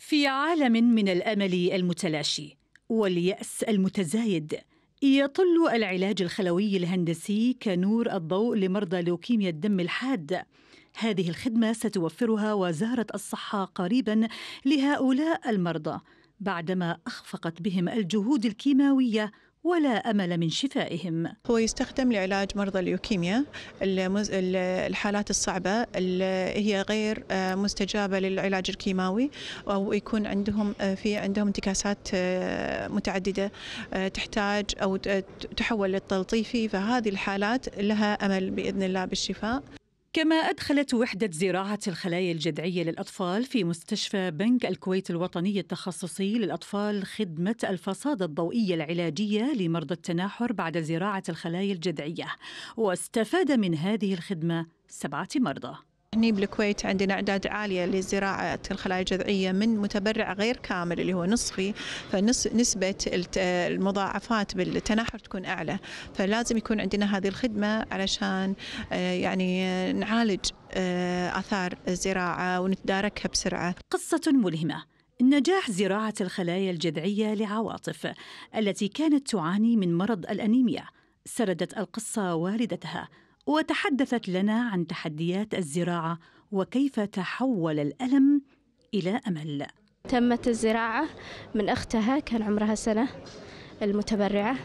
في عالم من الامل المتلاشي والياس المتزايد يطل العلاج الخلوي الهندسي كنور الضوء لمرضى لوكيميا الدم الحاد هذه الخدمه ستوفرها وزاره الصحه قريبا لهؤلاء المرضى بعدما اخفقت بهم الجهود الكيماويه ولا امل من شفائهم. هو يستخدم لعلاج مرضى اليوكيميا المز... الحالات الصعبه اللي هي غير آه، مستجابه للعلاج الكيماوي او يكون عندهم آه، في عندهم انتكاسات آه، متعدده تحتاج او تحول للتلطيفي فهذه الحالات لها امل باذن الله بالشفاء. كما أدخلت وحدة زراعة الخلايا الجذعية للأطفال في مستشفى بنك الكويت الوطني التخصصي للأطفال خدمة الفصادة الضوئية العلاجية لمرضى التناحر بعد زراعة الخلايا الجذعية واستفاد من هذه الخدمة سبعة مرضى هني بالكويت عندنا اعداد عاليه لزراعه الخلايا الجذعيه من متبرع غير كامل اللي هو نصفي فنسبه المضاعفات بالتناحر تكون اعلى فلازم يكون عندنا هذه الخدمه علشان آه، يعني آه، نعالج آه، اثار الزراعه ونتداركها بسرعه. قصه ملهمه نجاح زراعه الخلايا الجذعيه لعواطف التي كانت تعاني من مرض الانيميا سردت القصه والدتها وتحدثت لنا عن تحديات الزراعه وكيف تحول الالم الى امل تمت الزراعه من اختها كان عمرها سنه المتبرعه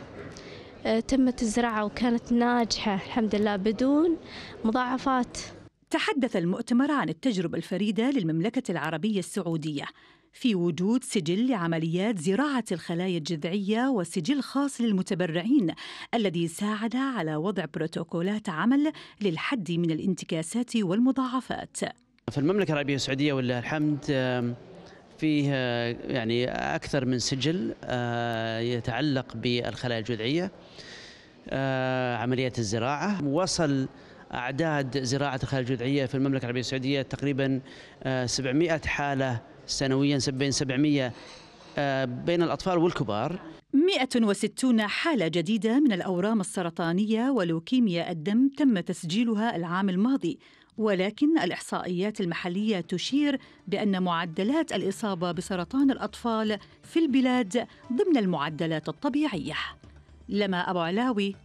آه، تمت الزراعه وكانت ناجحه الحمد لله بدون مضاعفات تحدث المؤتمر عن التجربه الفريده للمملكه العربيه السعوديه في وجود سجل لعمليات زراعة الخلايا الجذعية وسجل خاص للمتبرعين الذي ساعد على وضع بروتوكولات عمل للحد من الانتكاسات والمضاعفات في المملكة العربية السعودية ولله الحمد فيه آه، يعني أكثر من سجل آه، يتعلق بالخلايا الجذعية آه، عمليات الزراعة وصل أعداد زراعة الخلايا الجذعية في المملكة العربية السعودية تقريبا 700 حالة سنويا بين 700 آه، بين الأطفال والكبار 160 حالة جديدة من الأورام السرطانية ولوكيميا الدم تم تسجيلها العام الماضي ولكن الإحصائيات المحلية تشير بأن معدلات الإصابة بسرطان الأطفال في البلاد ضمن المعدلات الطبيعية لما أبو علاوي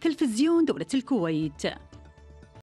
تلفزيون دولة الكويت